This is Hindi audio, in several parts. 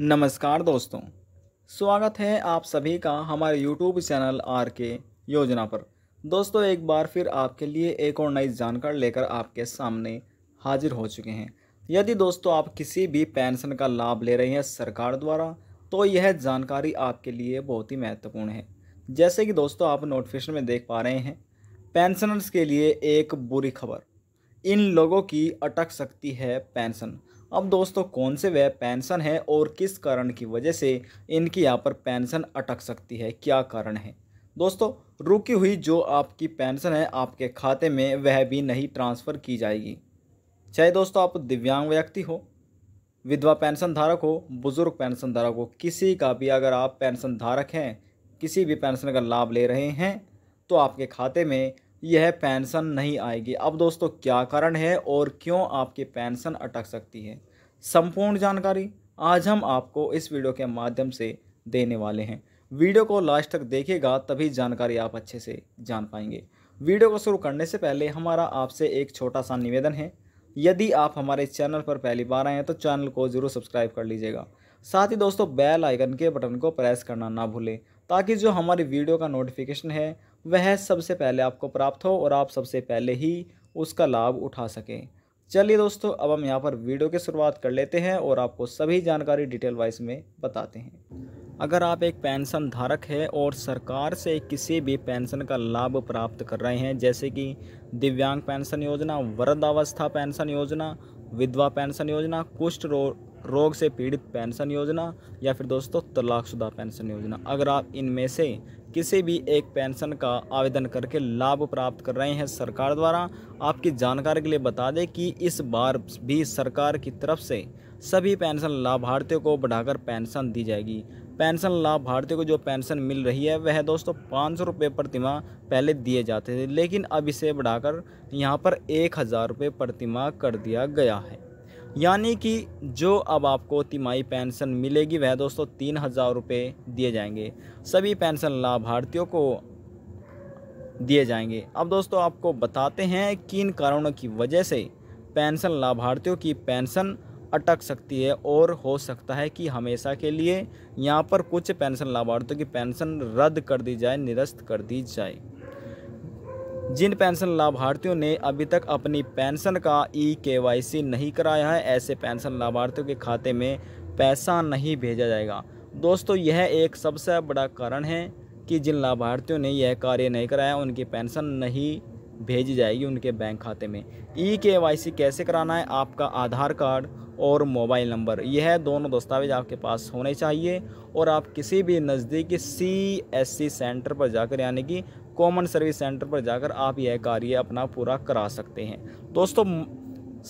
नमस्कार दोस्तों स्वागत है आप सभी का हमारे YouTube चैनल आर के योजना पर दोस्तों एक बार फिर आपके लिए एक और नई जानकारी लेकर आपके सामने हाजिर हो चुके हैं यदि दोस्तों आप किसी भी पेंशन का लाभ ले रहे हैं सरकार द्वारा तो यह जानकारी आपके लिए बहुत ही महत्वपूर्ण है जैसे कि दोस्तों आप नोटिफिकेशन में देख पा रहे हैं पेंशनर्स के लिए एक बुरी खबर इन लोगों की अटक सकती है पेंशन अब दोस्तों कौन से वह पेंशन है और किस कारण की वजह से इनकी यहाँ पर पेंशन अटक सकती है क्या कारण है दोस्तों रुकी हुई जो आपकी पेंशन है आपके खाते में वह भी नहीं ट्रांसफ़र की जाएगी चाहे दोस्तों आप दिव्यांग व्यक्ति हो विधवा पेंशन धारक हो बुज़ुर्ग पेंशन धारक हो किसी का भी अगर आप पेंशन धारक हैं किसी भी पेंशन का लाभ ले रहे हैं तो आपके खाते में यह पेंशन नहीं आएगी अब दोस्तों क्या कारण है और क्यों आपकी पेंशन अटक सकती है संपूर्ण जानकारी आज हम आपको इस वीडियो के माध्यम से देने वाले हैं वीडियो को लास्ट तक देखेगा तभी जानकारी आप अच्छे से जान पाएंगे वीडियो को शुरू करने से पहले हमारा आपसे एक छोटा सा निवेदन है यदि आप हमारे चैनल पर पहली बार आए हैं तो चैनल को ज़रूर सब्सक्राइब कर लीजिएगा साथ ही दोस्तों बेल आइकन के बटन को प्रेस करना ना भूलें ताकि जो हमारी वीडियो का नोटिफिकेशन है वह सबसे पहले आपको प्राप्त हो और आप सबसे पहले ही उसका लाभ उठा सकें चलिए दोस्तों अब हम यहाँ पर वीडियो की शुरुआत कर लेते हैं और आपको सभी जानकारी डिटेल वाइज में बताते हैं अगर आप एक पेंशन धारक है और सरकार से किसी भी पेंशन का लाभ प्राप्त कर रहे हैं जैसे कि दिव्यांग पेंशन योजना वृद्धावस्था पेंशन योजना विधवा पेंशन योजना कुष्ठ रो, रोग से पीड़ित पेंशन योजना या फिर दोस्तों तलाकशुदा पेंशन योजना अगर आप इनमें से किसी भी एक पेंशन का आवेदन करके लाभ प्राप्त कर रहे हैं सरकार द्वारा आपकी जानकारी के लिए बता दें कि इस बार भी सरकार की तरफ से सभी पेंशन लाभार्थियों को बढ़ाकर पेंशन दी जाएगी पेंशन लाभार्थियों को जो पेंशन मिल रही है वह दोस्तों पाँच सौ रुपये प्रतिमा पहले दिए जाते थे लेकिन अब इसे बढ़ाकर यहाँ पर एक हज़ार रुपये प्रतिमा कर दिया गया है यानी कि जो अब आपको तिमाही पेंशन मिलेगी वह दोस्तों तीन हज़ार रुपये दिए जाएंगे सभी पेंशन लाभार्थियों को दिए जाएंगे अब दोस्तों आपको बताते हैं किन कारणों की वजह से पेंशन लाभार्थियों की पेंशन अटक सकती है और हो सकता है कि हमेशा के लिए यहाँ पर कुछ पेंशन लाभार्थियों की पेंशन रद्द कर दी जाए निरस्त कर दी जाए जिन पेंशन लाभार्थियों ने अभी तक अपनी पेंशन का ई के नहीं कराया है ऐसे पेंशन लाभार्थियों के खाते में पैसा नहीं भेजा जाएगा दोस्तों यह एक सबसे बड़ा कारण है कि जिन लाभार्थियों ने यह कार्य नहीं कराया उनकी पेंशन नहीं भेजी जाएगी उनके बैंक खाते में ई के कैसे कराना है आपका आधार कार्ड और मोबाइल नंबर यह दोनों दस्तावेज आपके पास होने चाहिए और आप किसी भी नज़दीकी सी एस सी सेंटर पर जाकर यानी कि कॉमन सर्विस सेंटर पर जाकर आप यह कार्य अपना पूरा करा सकते हैं दोस्तों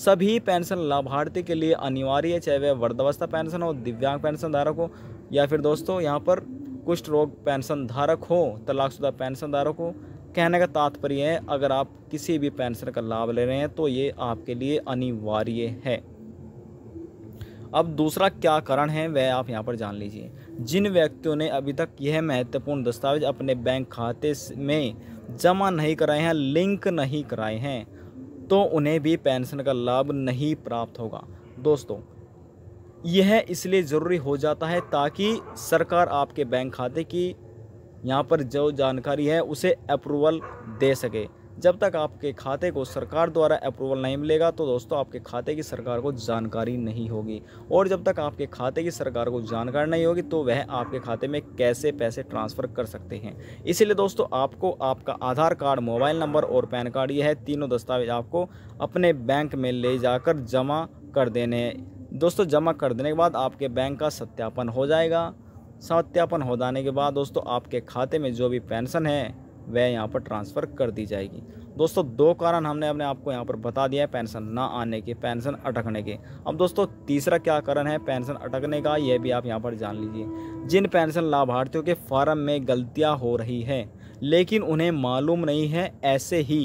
सभी पेंशन लाभार्थी के लिए अनिवार्य है चाहे वह वृद्धावस्था पेंशन हो दिव्यांग पेंशन धारक हो या फिर दोस्तों यहाँ पर कुष्ठ रोग पेंशन धारक हो तलाकशुदा पेंशन धारक हो कहने का तात्पर्य है अगर आप किसी भी पेंशन का लाभ ले रहे हैं तो ये आपके लिए अनिवार्य है अब दूसरा क्या कारण है वह आप यहाँ पर जान लीजिए जिन व्यक्तियों ने अभी तक यह महत्वपूर्ण दस्तावेज अपने बैंक खाते में जमा नहीं कराए हैं लिंक नहीं कराए हैं तो उन्हें भी पेंशन का लाभ नहीं प्राप्त होगा दोस्तों यह इसलिए ज़रूरी हो जाता है ताकि सरकार आपके बैंक खाते की यहाँ पर जो जानकारी है उसे अप्रूवल दे सके जब तक आपके खाते को सरकार द्वारा अप्रूवल नहीं मिलेगा तो दोस्तों आपके खाते की सरकार को जानकारी नहीं होगी और जब तक आपके खाते की सरकार को जानकारी नहीं होगी तो वह आपके खाते में कैसे पैसे ट्रांसफ़र कर सकते हैं इसीलिए दोस्तों आपको आपका आधार कार्ड मोबाइल नंबर और पैन कार्ड यह तीनों दस्तावेज आपको अपने बैंक में ले जाकर जमा कर देने दोस्तों जमा कर देने के बाद आपके बैंक का सत्यापन हो जाएगा सत्यापन हो जाने के बाद दोस्तों आपके खाते में जो भी पेंशन है वह यहाँ पर ट्रांसफ़र कर दी जाएगी दोस्तों दो कारण हमने अपने आपको यहाँ पर बता दिया है पेंशन ना आने के पेंशन अटकने के अब दोस्तों तीसरा क्या कारण है पेंशन अटकने का यह भी आप यहाँ पर जान लीजिए जिन पेंशन लाभार्थियों के फॉर्म में गलतियाँ हो रही है लेकिन उन्हें मालूम नहीं है ऐसे ही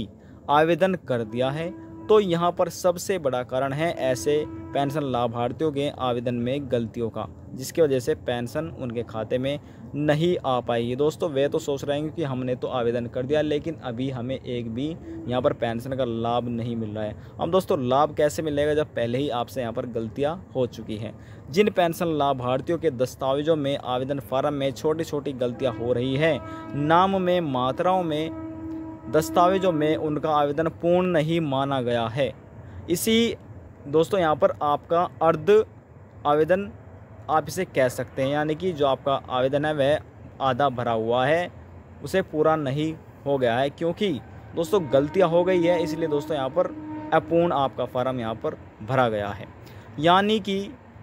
आवेदन कर दिया है तो यहाँ पर सबसे बड़ा कारण है ऐसे पेंशन लाभार्थियों के आवेदन में गलतियों का जिसकी वजह से पेंशन उनके खाते में नहीं आ पाएगी दोस्तों वे तो सोच रहे हैं कि हमने तो आवेदन कर दिया लेकिन अभी हमें एक भी यहाँ पर पेंशन का लाभ नहीं मिल रहा है अब दोस्तों लाभ कैसे मिलेगा जब पहले ही आपसे यहाँ पर गलतियाँ हो चुकी हैं जिन पेंशन लाभार्थियों के दस्तावेजों में आवेदन फार्म में छोटी छोटी गलतियाँ हो रही हैं नाम में मात्राओं में दस्तावेजों में उनका आवेदन पूर्ण नहीं माना गया है इसी दोस्तों यहाँ पर आपका अर्ध आवेदन आप इसे कह सकते हैं यानी कि जो आपका आवेदन है वह आधा भरा हुआ है उसे पूरा नहीं हो गया है क्योंकि दोस्तों गलतियाँ हो गई है इसलिए दोस्तों यहाँ पर अपूर्ण आपका फार्म यहाँ पर भरा गया है यानी कि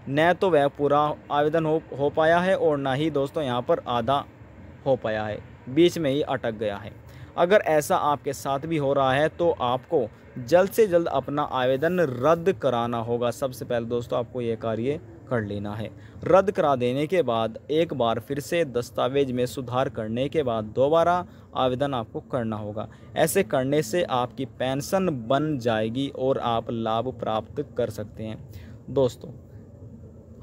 न तो वह पूरा आवेदन हो हो पाया है और ना ही दोस्तों यहाँ पर आधा हो पाया है बीच में ही अटक गया है अगर ऐसा आपके साथ भी हो रहा है तो आपको जल्द से जल्द अपना आवेदन रद्द कराना होगा सबसे पहले दोस्तों आपको ये कार्य कर लेना है रद्द करा देने के बाद एक बार फिर से दस्तावेज में सुधार करने के बाद दोबारा आवेदन आपको करना होगा ऐसे करने से आपकी पेंशन बन जाएगी और आप लाभ प्राप्त कर सकते हैं दोस्तों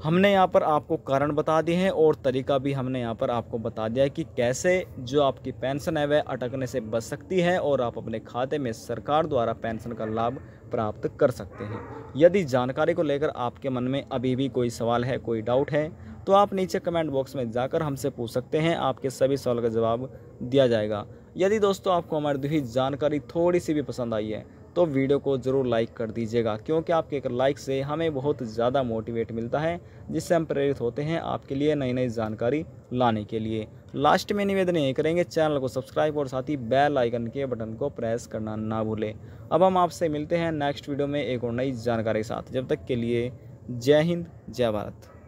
हमने यहाँ पर आपको कारण बता दिए हैं और तरीका भी हमने यहाँ पर आपको बता दिया है कि कैसे जो आपकी पेंशन है वह अटकने से बच सकती है और आप अपने खाते में सरकार द्वारा पेंशन का लाभ प्राप्त कर सकते हैं यदि जानकारी को लेकर आपके मन में अभी भी कोई सवाल है कोई डाउट है तो आप नीचे कमेंट बॉक्स में जाकर हमसे पूछ सकते हैं आपके सभी सवाल का जवाब दिया जाएगा यदि दोस्तों आपको हमारी दुखी जानकारी थोड़ी सी भी पसंद आई है तो वीडियो को ज़रूर लाइक कर दीजिएगा क्योंकि आपके एक लाइक से हमें बहुत ज़्यादा मोटिवेट मिलता है जिससे हम प्रेरित होते हैं आपके लिए नई नई जानकारी लाने के लिए लास्ट में निवेदन ये करेंगे चैनल को सब्सक्राइब और साथ ही बेल आइकन के बटन को प्रेस करना ना भूलें अब हम आपसे मिलते हैं नेक्स्ट वीडियो में एक और नई जानकारी के साथ जब तक के लिए जय हिंद जय भारत